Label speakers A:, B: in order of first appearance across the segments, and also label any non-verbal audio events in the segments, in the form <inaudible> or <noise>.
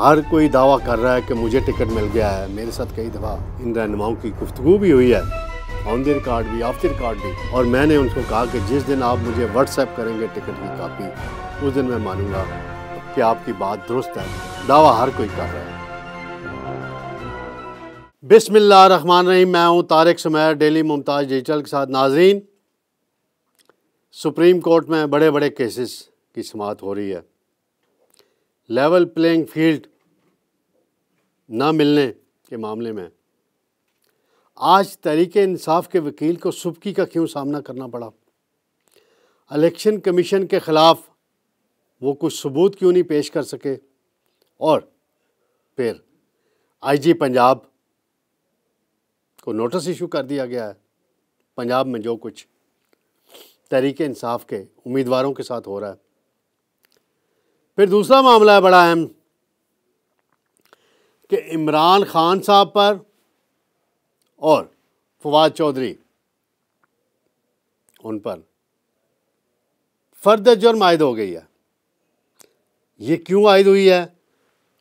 A: हर कोई दावा कर रहा है कि मुझे टिकट मिल गया है मेरे साथ कई दफ़ा इन रहनुमाओं की गुफ्तु भी हुई है ऑन द कार्ड भी ऑफ द कार्ड भी और मैंने उनको कहा कि जिस दिन आप मुझे व्हाट्सएप करेंगे टिकट की कापी उस दिन मैं मानूंगा कि आपकी बात दुरुस्त है दावा हर कोई कर रहा है बिसमिल्ल रन रही मैं हूँ तारक सुमैर डेली मुमताज़ डिजिटल के साथ नाजरीन सुप्रीम कोर्ट में बड़े बड़े केसेस की समात हो रही है लेवल प्लेइंग फील्ड ना मिलने के मामले में आज तहरीक इंसाफ के वकील को सुबकी का क्यों सामना करना पड़ा इलेक्शन कमीशन के ख़िलाफ़ वो कुछ सबूत क्यों नहीं पेश कर सके और फिर आईजी पंजाब को नोटिस इशू कर दिया गया है पंजाब में जो कुछ तरीके इंसाफ के उम्मीदवारों के साथ हो रहा है फिर दूसरा मामला है बड़ा अहम कि इमरान खान साहब पर और फवाद चौधरी उन पर फर्द जुर्म आयद हो गई है ये क्यों आयद हुई है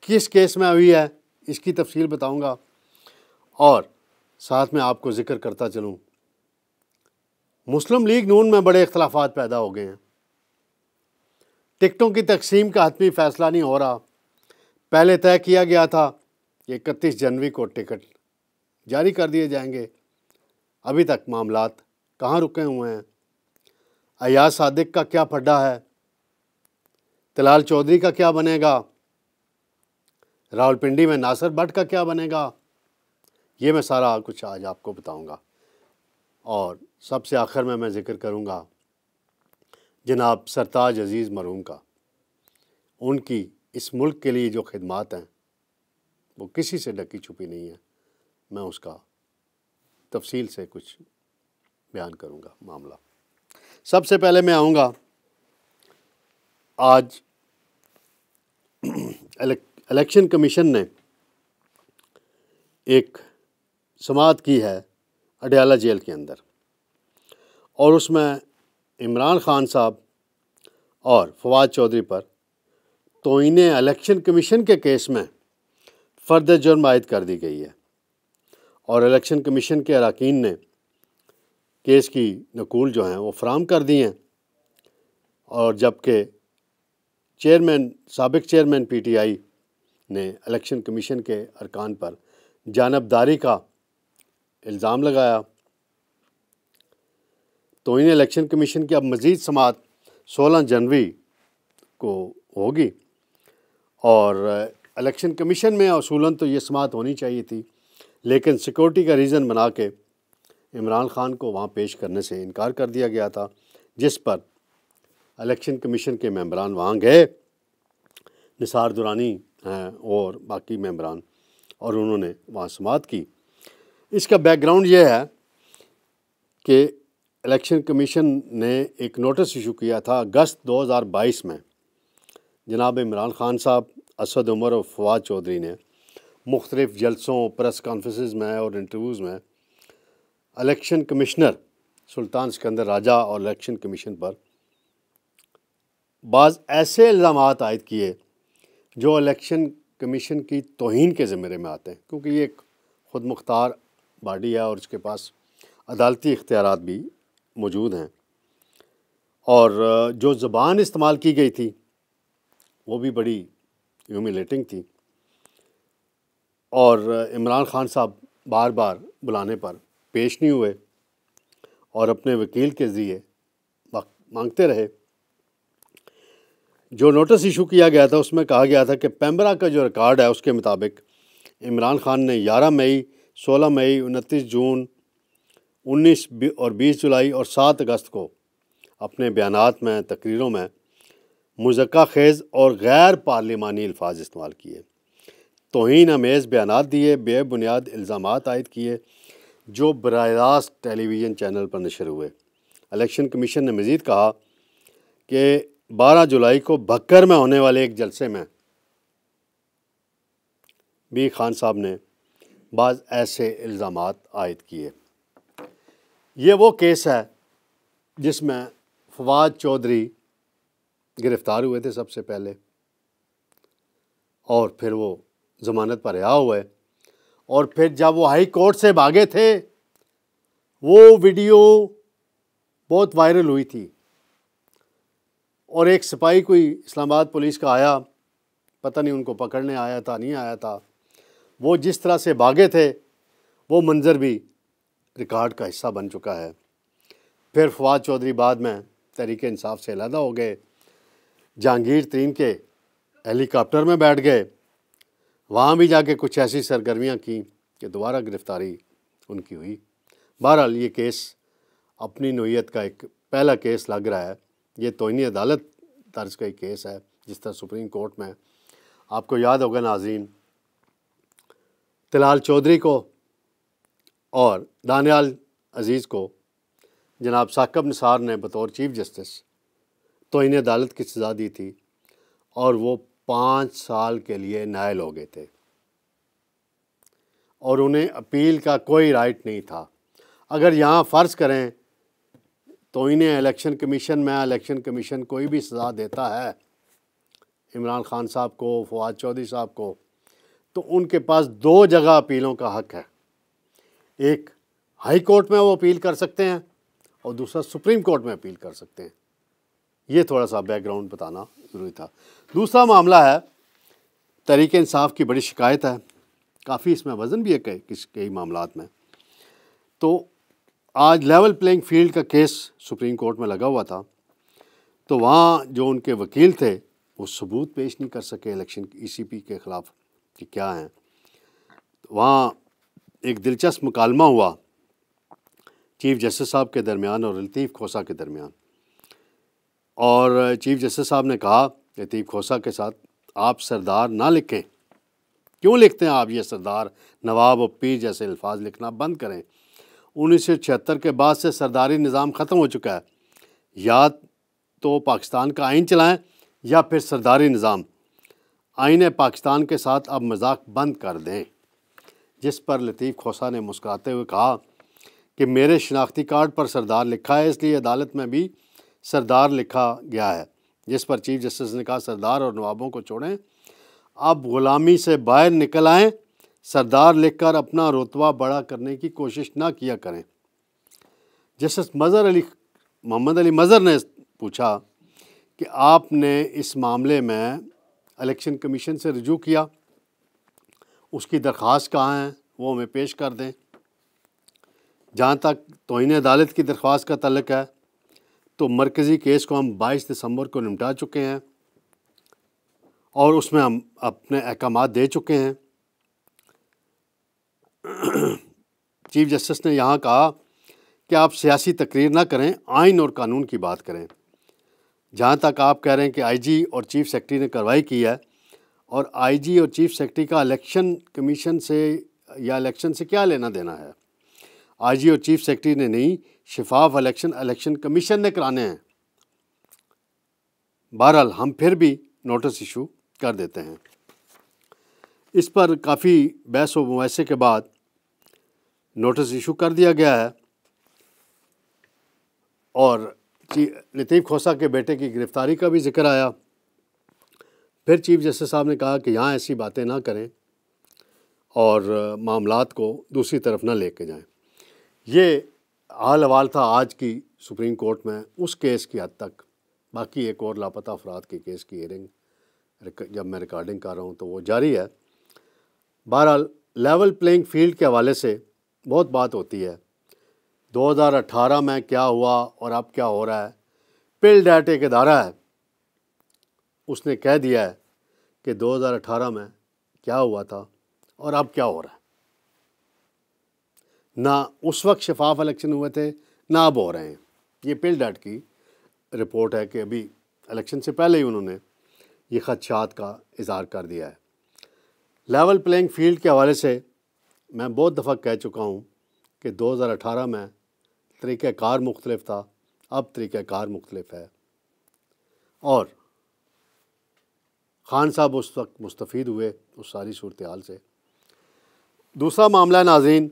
A: किस केस में हुई है इसकी तफसील बताऊंगा और साथ में आपको ज़िक्र करता चलूँ मुस्लिम लीग नून में बड़े इख्तलाफात पैदा हो गए हैं टिकटों की तकसीम का हतमी फैसला नहीं हो रहा पहले तय किया गया था कि इकतीस जनवरी को टिकट जारी कर दिए जाएंगे अभी तक मामला कहाँ रुके हुए हैं अयाज सादिक का क्या फड्डा है तलाल चौधरी का क्या बनेगा रावलपिंडी में नासर भट्ट का क्या बनेगा ये मैं सारा कुछ आज आपको बताऊंगा और सबसे आखिर में मैं ज़िक्र करूंगा जनाब सरताज अज़ीज़ मरूम का उनकी इस मुल्क के लिए जो खदमात हैं वो किसी से डकी छुपी नहीं है मैं उसका तफसील से कुछ बयान करूँगा मामला सबसे पहले मैं आऊँगा आज इलेक्शन कमीशन ने एक समात की है अडयाला जेल के अंदर और उसमें इमरान खान साहब और फवाद चौधरी पर तो इन्हें इलेक्शन कमीशन के केस में फ़र्द जुर्म आयद कर दी गई है और इलेक्शन कमीशन के अरकान ने केस की नकूल जो हैं वो फ्राहम कर दी हैं और जबकि चेयरमैन सबक चेयरमैन पी टी आई ने इलेक्शन कमीशन के अरकान पर जानबदारी का इल्ज़ाम लगाया तो इन इलेक्शन कमीशन की अब मज़ीद समात 16 जनवरी को होगी और इलेक्शन कमीशन में असूलन तो ये समात होनी चाहिए थी लेकिन सिक्योरिटी का रीज़न बना के इमरान ख़ान को वहाँ पेश करने से इनकार कर दिया गया था जिस पर इलेक्शन कमीशन के मेम्बरान वहाँ गए निसार दुरानी हैं और बाकी मेम्बरान और उन्होंने वहाँ समात की इसका बैकग्राउंड ये है कि इलेक्शन कमीशन ने एक नोटिस इशू किया था अगस्त 2022 में जनाब इमरान ख़ान साहब असद उमर और फवाद चौधरी ने मुख्तलिफ़ जलसों प्रेस कॉन्फ्रेंस में और इंटरव्यूज़ में इलेक्शन कमिश्नर सुल्तान सिकंदर राजा और इलेक्शन कमीशन पर बाज़ ऐसे इल्ज़ाम आयद किए जो इलेक्शन कमीशन की तोहन के ज़मरे में आते हैं क्योंकि ये एक ख़ुद मुख्तार बॉडी है और उसके पास अदालती इख्तियार भी मौजूद हैं और जो ज़बान इस्तेमाल की गई थी वो भी बड़ी ह्यूमिलेटिंग थी और इमरान खान साहब बार बार बुलाने पर पेश नहीं हुए और अपने वकील के ज़रिए मांगते रहे जो नोटिस इशू किया गया था उसमें कहा गया था कि पैम्बरा का जो रिकॉर्ड है उसके मुताबिक इमरान खान ने 11 मई 16 मई 29 जून 19 और 20 जुलाई और 7 अगस्त को अपने बयान में तकरीरों में मुजक्का खेज़ और गैर पार्लिमानी अल्फाज इस्तेमाल किए तोहन अमेज़ बयान दिए बेबुनियाद इल्ज़ाम आयद किए जो बर रास्त टेलीविज़न चैनल पर नशर हुए इलेक्शन कमीशन ने मज़ीद कहा कि 12 जुलाई को भक्कर में होने वाले एक जलसे में भी खान साहब ने बाज़ ऐसे इल्ज़ाम आयद किए ये वो केस है जिसमें फवाद चौधरी गिरफ़्तार हुए थे सबसे पहले और फिर वो ज़मानत पर रिहा हुए और फिर जब वो हाई कोर्ट से भागे थे वो वीडियो बहुत वायरल हुई थी और एक सिपाही कोई इस्लामाबाद पुलिस का आया पता नहीं उनको पकड़ने आया था नहीं आया था वो जिस तरह से भागे थे वो मंज़र भी रिकॉर्ड का हिस्सा बन चुका है फिर फवाद चौधरी बाद में तहरीक इंसाफ से अलहदा हो गए जहांगीर तरीन के हेलीकॉप्टर में बैठ गए वहाँ भी जाके कुछ ऐसी सरगर्मियाँ कं कि दोबारा गिरफ़्तारी उनकी हुई बहरहाल ये केस अपनी नोयत का एक पहला केस लग रहा है ये तोनी अदालत तर्ज का एक केस है जिस तरह सुप्रीम कोर्ट में आपको याद होगा नाजीन तिलाल चौधरी को और दानियाल अजीज़ को जनाब साकब निसार ने बतौर चीफ जस्टिस तो इन्हें अदालत की सज़ा दी थी और वो पाँच साल के लिए नायल हो गए थे और उन्हें अपील का कोई राइट नहीं था अगर यहाँ फ़र्ज़ करें तो इन्हें इलेक्शन कमीशन में इलेक्शन कमीशन कोई भी सज़ा देता है इमरान खान साहब को फवाद चौधरी साहब को तो उनके पास दो जगह अपीलों का हक है एक हाई कोर्ट में वो अपील कर सकते हैं और दूसरा सुप्रीम कोर्ट में अपील कर सकते हैं ये थोड़ा सा बैकग्राउंड बताना ज़रूरी था दूसरा मामला है तहरीक इंसाफ की बड़ी शिकायत है काफ़ी इसमें वज़न भी है कई कई मामला में तो आज लेवल प्लेइंग फील्ड का केस सुप्रीम कोर्ट में लगा हुआ था तो वहाँ जो उनके वकील थे वो सबूत पेश नहीं कर सके इलेक्शन पी e के ख़िलाफ़ कि क्या हैं तो वहाँ एक दिलचस्प मुकालमा हुआ चीफ जस्टिस साहब के दरमियान और लतीफ़ खोसा के दरमियान और चीफ जस्टिस साहब ने कहा लतीफ़ खोसा के साथ आप सरदार ना लिखें क्यों लिखते हैं आप ये सरदार नवाब और पीर जैसे अल्फाज लिखना बंद करें उन्नीस सौ छिहत्तर के बाद से सरदारी निज़ाम ख़त्म हो चुका है या तो पाकिस्तान का आइन चलाएं या फिर सरदारी निज़ाम आइन पाकिस्तान के साथ अब मजाक बंद कर दें जिस पर लतीफ़ खोसा ने मुस्कुराते हुए कहा कि मेरे शिनाख्ती कार्ड पर सरदार लिखा है इसलिए अदालत में भी सरदार लिखा गया है जिस पर चीफ जस्टिस ने कहा सरदार और नवाबों को छोड़ें अब ग़ुलामी से बाहर निकल आएँ सरदार लिखकर अपना रुतबा बड़ा करने की कोशिश ना किया करें जस्टिस मज़र अली मोहम्मद अली मज़र ने पूछा कि आपने इस मामले में इलेक्शन कमीशन से रजू किया उसकी दरख्वास्त कहाँ हैं वो हमें पेश कर दें जहाँ तक तोहन अदालत की दरख्वास्त का तलक है तो मरकज़ी केस को हम बाईस दिसंबर को निपटा चुके हैं और उसमें हम अपने अहकाम दे चुके हैं <clears throat> चीफ जस्टिस ने यहाँ कहा कि आप सियासी तकरीर ना करें आइन और कानून की बात करें जहाँ तक आप कह रहे हैं कि आईजी और चीफ सेक्रेटरी ने कार्रवाई की है और आईजी और चीफ सेक्रेटरी का इलेक्शन कमीशन से या इलेक्शन से क्या लेना देना है आईजी और चीफ सेक्रेटरी ने नहीं शिफाफ इलेक्शन इलेक्शन कमीशन ने कराने हैं बहरहाल हम फिर भी नोटिस इशू कर देते हैं इस पर काफ़ी बहस व मुसे के बाद नोटिस इशू कर दिया गया है और लतीफ़ खोसा के बेटे की गिरफ़्तारी का भी जिक्र आया फिर चीफ जस्टिस साहब ने कहा कि यहाँ ऐसी बातें ना करें और मामला को दूसरी तरफ ना ले कर जाएँ ये हाल हवाल था आज की सुप्रीम कोर्ट में उस केस की हद तक बाकी एक और लापता अफराद के केस की हयरिंग जब मैं रिकॉर्डिंग कर रहा हूँ तो वो जारी है बहरहाल लेवल प्लेइंग फील्ड के हवाले से बहुत बात होती है 2018 में क्या हुआ और अब क्या हो रहा है पिल डैट एक अदारा है उसने कह दिया है कि 2018 में क्या हुआ था और अब क्या हो रहा है ना उस वक्त शफाफ इलेक्शन हुए थे ना अब हो रहे हैं ये पिल डाट की रिपोर्ट है कि अभी इलेक्शन से पहले ही उन्होंने ये खदशात का इजहार कर दिया है लेवल प्लेइंग फील्ड के हवाले से मैं बहुत दफ़ा कह चुका हूँ कि 2018 में तरीक़ार मुख्तलफ था अब तरीक़ार मुख्तलफ है और खान साहब उस वक्त मुस्तफ़ हुए उस सारी सूरत हाल से दूसरा मामला नाजीन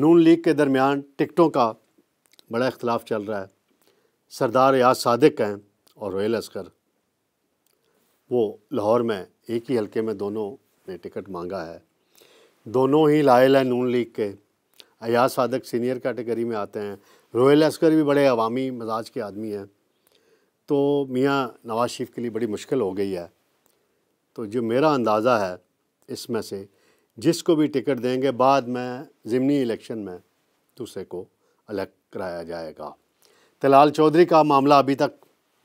A: नून लीग के दरमियान टिकटों का बड़ा इख्तलाफ चल रहा है सरदार याज सदक हैं और रोयल असकर वो लाहौर में एक ही हलके में दोनों ने टिकट मांगा है दोनों ही लायल हैं नून लीग के अयाज सदक सीनियर कैटेगरी में आते हैं रोयल असकर भी बड़े अवामी मजाज के आदमी हैं तो मियाँ नवाज शरीफ के लिए बड़ी मुश्किल हो गई है तो जो मेरा अंदाज़ा है इसमें से जिसको भी टिकट देंगे बाद में ज़मनी इलेक्शन में दूसरे को अलग कराया जाएगा तलाल चौधरी का मामला अभी तक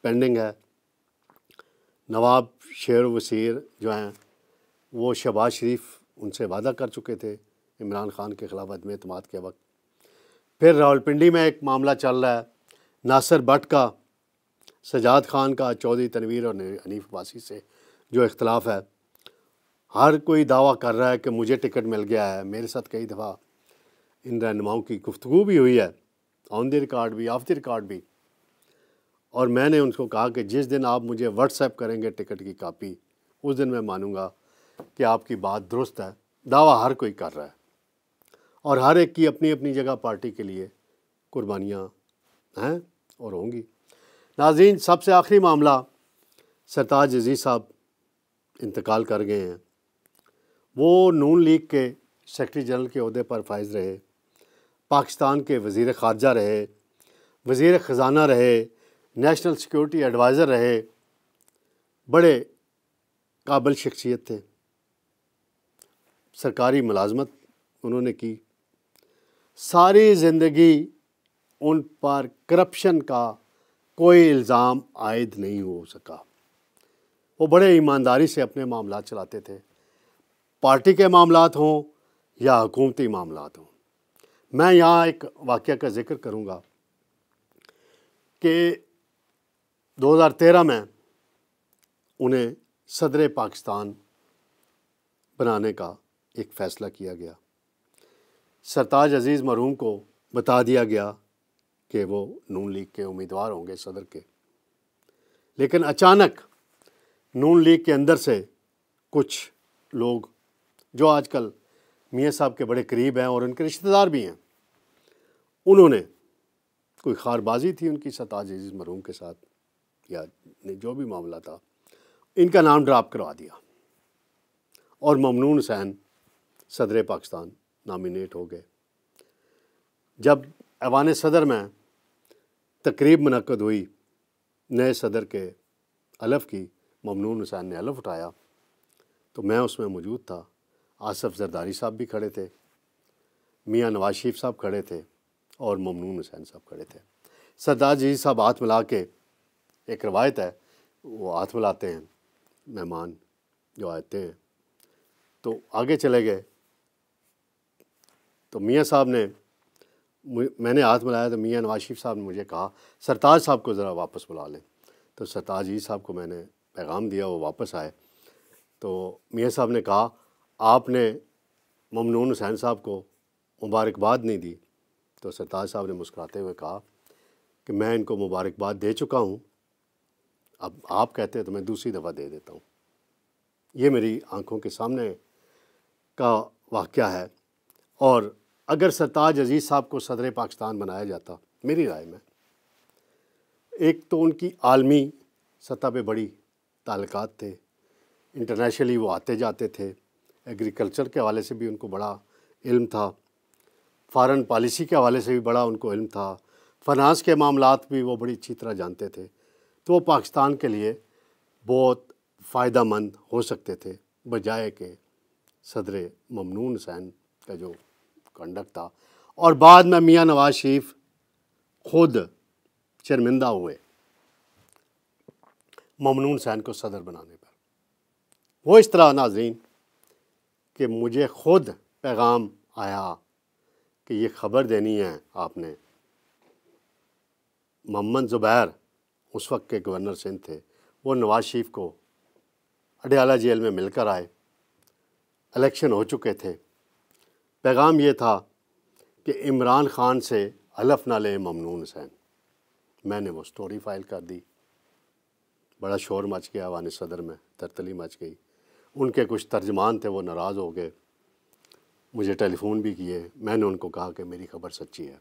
A: पेंडिंग है नवाब शेर वसीर जो हैं वो शहबाज शरीफ उनसे वादा कर चुके थे इमरान खान के ख़िलाफ़ अदम अतमाद के वक्त फिर रावलपिंडी में एक मामला चल रहा है नासर भट्ट का सजाद खान का चौधरी तनवीर और हनीफ वासी से जो इख्तलाफ है हर कोई दावा कर रहा है कि मुझे टिकट मिल गया है मेरे साथ कई दफ़ा इन रहनुमाओं की गुफ्तु भी हुई है ऑन द रिकॉर्ड भी ऑफ द रिकॉर्ड भी और मैंने उनको कहा कि जिस दिन आप मुझे व्हाट्सएप करेंगे टिकट की कापी उस दिन मैं मानूंगा कि आपकी बात दुरुस्त है दावा हर कोई कर रहा है और हर एक की अपनी अपनी जगह पार्टी के लिए कुर्बानियाँ हैं और होंगी नाजीन सबसे आखिरी मामला सरताज अजीज़ साहब इंतकाल कर गए हैं वो नून लीग के सेक्रटरी जनरल के अहदे पर फायज रहे पाकिस्तान के वज़ी ख़ारजा रहे वज़ी ख़जाना रहे नेशनल सिक्योरिटी एडवाइज़र रहे बड़े काबिल शख्सियत थे सरकारी मुलाजमत उन्होंने की सारी ज़िंदगी उन पर करप्शन का कोई इल्ज़ाम आयद नहीं हो सका वो बड़े ईमानदारी से अपने मामला चलाते थे पार्टी के मामला हों या हुकूमती मामला हों मैं यहाँ एक वाक़ का जिक्र करूँगा कि 2013 में उन्हें सदर पाकिस्तान बनाने का एक फ़ैसला किया गया सरताज अजीज़ मरूम को बता दिया गया कि वो नून लीग के उम्मीदवार होंगे सदर के लेकिन अचानक नून लीग के अंदर से कुछ लोग जो आजकल मियाँ साहब के बड़े करीब हैं और उनके रिश्तेदार भी हैं उन्होंने कोई खारबाजी थी उनकी सताज अजीज़ मरूम के साथ या जो भी मामला था इनका नाम ड्राप करवा दिया और ममनून हुसैन सदर पाकिस्तान नामिनेट हो गए जब ऐवान सदर में तकरीब मनकद हुई नए सदर के अलफ की ममनून हुसैन ने अलफ उठाया तो मैं उसमें मौजूद था आसफ़ जरदारी साहब भी खड़े थे मियाँ नवाज शरीफ साहब खड़े थे और ममनून हुसैन साहब खड़े थे सरदार जी साहब हाथ मिला के एक रवायत है वो हाथ मिलाते हैं मेहमान जो आते हैं तो आगे चले गए तो मियाँ साहब ने मैंने हाथ मिलाया तो मियाँ नवाज शरीफ साहब ने मुझे कहा सरताज साहब को ज़रा वापस बुला लें तो सरताज जी साहब को मैंने पैगाम दिया वो वापस आए तो मियाँ साहब ने कहा आपने ममनून हुसैन साहब को मुबारकबाद नहीं दी तो सरताज साहब ने मुस्कुराते हुए कहा कि मैं इनको मुबारकबाद दे चुका हूँ अब आप कहते हैं तो मैं दूसरी दफ़ा दे देता हूँ ये मेरी आंखों के सामने का वाक़ है और अगर सरताज अजीज़ साहब को सदर पाकिस्तान बनाया जाता मेरी राय में एक तो उनकी आलमी सतह पे बड़ी ताल्लक थे इंटरनेशनली वो आते जाते थे एग्रीकल्चर के हवाले से भी उनको बड़ा इल्म था फॉरेन पॉलिसी के हवाले से भी बड़ा उनको इल्म था फनास के मामला भी वो बड़ी अच्छी तरह जानते थे तो वो पाकिस्तान के लिए बहुत फ़ायदा मंद हो सकते थे बजाय के सदर ममनून हुसैन का जो कंडक्ट था और बाद में मियाँ नवाज शरीफ खुद शर्मिंदा हुए ममनून सैन को सदर बनाने पर वो इस तरह नाजीन कि मुझे ख़ुद पैगाम आया कि ये ख़बर देनी है आपने मोहम्मद ज़ुबैर उस वक्त के गवर्नर सिंध थे वो नवाज शरीफ को अडयाला जेल में मिलकर आए इलेक्शन हो चुके थे पैगाम ये था कि इमरान ख़ान से हलफ ना लें ममनून हुसैन मैंने वो स्टोरी फाइल कर दी बड़ा शोर मच गया वानी सदर में तरतली मच गई उनके कुछ तर्जमान थे वो नाराज़ हो गए मुझे टेलीफोन भी किए मैंने उनको कहा कि मेरी खबर सच्ची है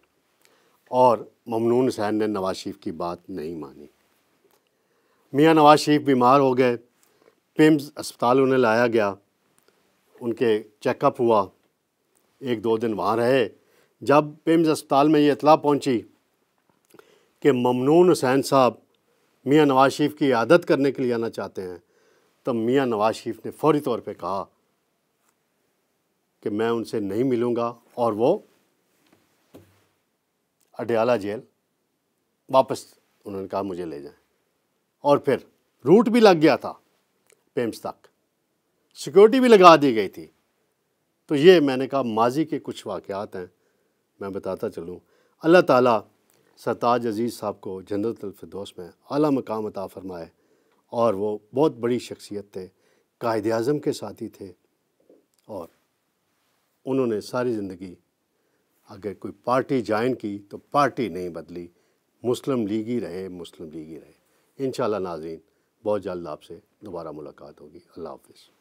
A: और ममनून हुसैन ने नवाज शरीफ की बात नहीं मानी मियाँ नवाज शरीफ बीमार हो गए पिम्स अस्पताल उन्हें लाया गया उनके चेकअप हुआ एक दो दिन वहाँ रहे जब पिम्स अस्पताल में ये इतला पहुँची कि ममनून हुसैन साहब मियाँ नवाज शरीफ की आदत करने के लिए आना चाहते हैं तब मियाँ नवाज शरीफ ने फौरी तौर पे कहा कि मैं उनसे नहीं मिलूँगा और वो अडयाला जेल वापस उन्होंने कहा मुझे ले जाएं और फिर रूट भी लग गया था पेम्स तक सिक्योरिटी भी लगा दी गई थी तो ये मैंने कहा माजी के कुछ वाक़ हैं मैं बताता चलूँ अल्लाह ताला सरताज अजीज़ साहब को जन्नत अलफरदोस में अला मकाम अता फ़रमाए और वो बहुत बड़ी शख्सियत थे कायद अज़म के साथी थे और उन्होंने सारी ज़िंदगी अगर कोई पार्टी ज्वाइन की तो पार्टी नहीं बदली मुस्लिम लीग ही रहे मुस्लिम लीग ही रहे इन नाजरीन बहुत जल्द आपसे दोबारा मुलाकात होगी अल्लाह हाफिज़